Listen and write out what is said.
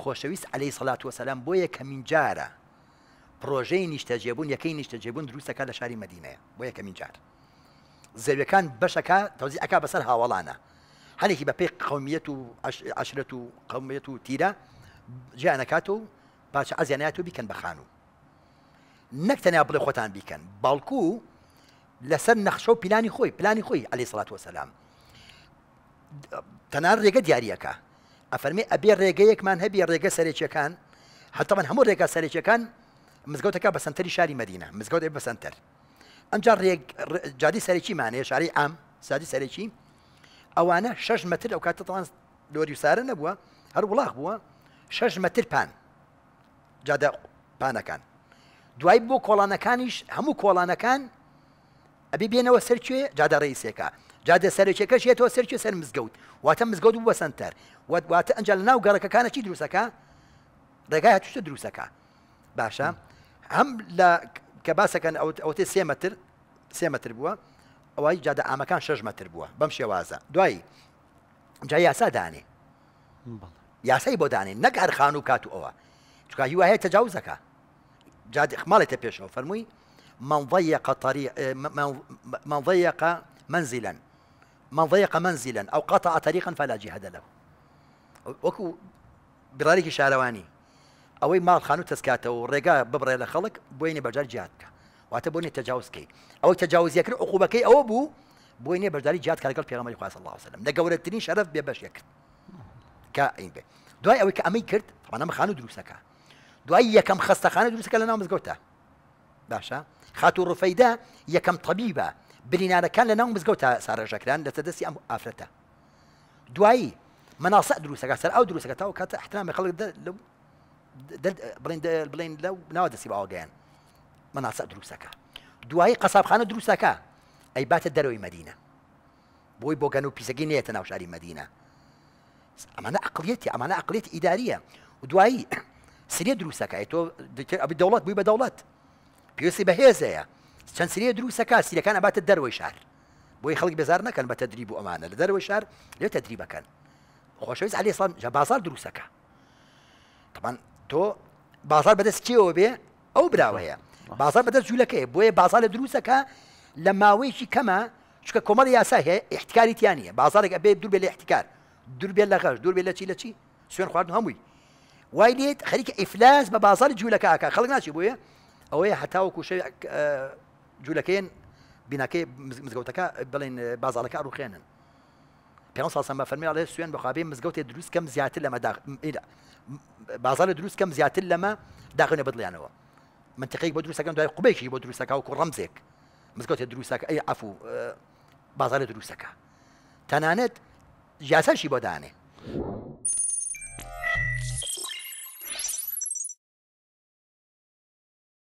خۆشەویست ئەلەی سەلات وەسەلام بۆ یەکەمین جارە پرۆژەی نیشتەجێبوون یەکەی نیشتەجێبوون دروستەکە لە شاری مدینەیە بۆ یەکەمین جار زەویەکان بەشەکە تەوزی ئەک بەسەر هاوڵانە هەلێکی بە پێی قومیەت و عشرەت و قومیەت و تیرە جیانەکات و پاچە ئازیانات و بیکەن بە خانوو نەک تەنیا بڵێ خۆتان بیکەن باڵکو لەسەر نەخشە و پیلانی خۆی پلانی خۆی علی سڵات وەسەلام تەنار ڕێگە دیارریەکە ئەفەرمی ئەبێ ڕێگەیەکمان هەبی ڕێگە سەرێکیەکان هەتەمان هەموو ڕێگا سەرێکیەکان مزگەوتەکە بە سنتەری شاری مدینە مزگەوت بە سنتەر ئەمجار جادی سەرێکیمانەیە شاری ئام سادی سەرێکی ئەوانە شش متر ئەو کاتەتەوان لۆری وسارە نەبووە هەر وڵاق بووە شش متر پان جادە پانەکان دوای بۆ کۆڵانەکانیش هەموو کۆڵانەکان ئەبی بێنەوە سەرکوێ جادە ڕئیسێکە چه سەرێکەکەش هێتەوە تو سەر مزگەوت واتە مزگەوت بوو بە سنتەر واتە ئەنج انجل ناو کانه چی دروستەکە ڕێگای هەتوشتە دروستەکە باشە هەم لە کە باسەکەن ئەو تێ سێمەتر سێمەتر بووە ئەوەی جادە ئامەکان شەژ مەتر بووە بەم شێوازە دوایی جا یاسا دانێ یاسای بۆ دانێ نەک ئەرخان و کات و ئەوە چکە هیوا هەیە تەجاوزەکە جادە خماڵێت تێ من ضيق طريق من ضيق منزلا من ضيق منزلا أو قطع طريقا فلا جهاد له وكو برارێکی شارواني اوي ماڵ خانو تسكاته ورقا ڕێگا ببڕێ لە خەڵک بۆینێ بەجار تجاوز كي او تجاوز ئەوە تەجاوزیەکرد كي او بو بويني نێ بەشداری جات کارگەڵ پێغەمەری خوا الله عليه وسلم لە گەورەترین شرف بێ يكر کە ئین بێ دوای ئەوەی کە ئەمەی کرد ڕەنەمە خانوو دروستەکە دوای یەکەم خەستەخانە دروستەکە لنا ناو باشا باشە خاتو ڕفەیدا یەکەم طبيبه بنینانەکان لە ناو مزگەوت تا ساڕێژەکران لە دەستی ئەم ئافرەتە دوایی مناسە دروستەکە سەر ئەو دروستەکە تاو کاتە احترامی خەڵک بڵین بڵین لەو ناوە دەستی باوەگەیان مناسە دروستەکە دوایی قەسابخانە دروستەکە ئەی باتە دەرەوەی مدینە بۆی بۆ گەن و پیسەگەی نێتە ناو شاری مدینە ئەمانە عقلەتی ئەمانە عقلێت ئیداریە و دوایی سرێ دروستەکە تۆ دەوڵات بووی بە دەوڵات پێویستی بەهێزەیە چەند سرەیە دروستەکە سیرەکان ئەباتە دەروەوەی شار بۆی خەڵک بێزار نەکەن بە تەدریب و ئەمانە لە شهر له تدریب کان خۆشەویست علی سلام بازار دروستەکە طبعا تو بازار او به او براو هيا بازار جوله کی بو بازار لە دروستەکە لە ماوەیەکی کەمە چکە کۆمەڵی یاسا هەیە احتکاری تیانە بازارێک ئەبێ دوور بێ لە احتکار دور بێت لە دور دوور بێت لە چی لە چی سوێن خواردن هەمووی وای لێت خەریکە ئیفلاس بە بازاری جوولەکە ئاکە خەڵک ناچی بۆیە ئەوەیە جوولەکەیان بینەکەی مزگەوتەکە بڵێن بازارەکە ڕوخێنن پێ ساسەمە فەرمیاڵێ سوێن بەخوابێ دروس كم زيات لما إيه لەمە بازارە دروست کەم زیاتر لەمە داخنە بدڵیانەوە منتیقی بۆ دروستەکەم دوای قوبێکی بۆ دروستەکە وکو ڕمزێک مزگەوتێ دروستەکە ئەی إيه، ئەفو آه، بازارە دروستەکە تەنانەت ژاسەشی بۆدانێ.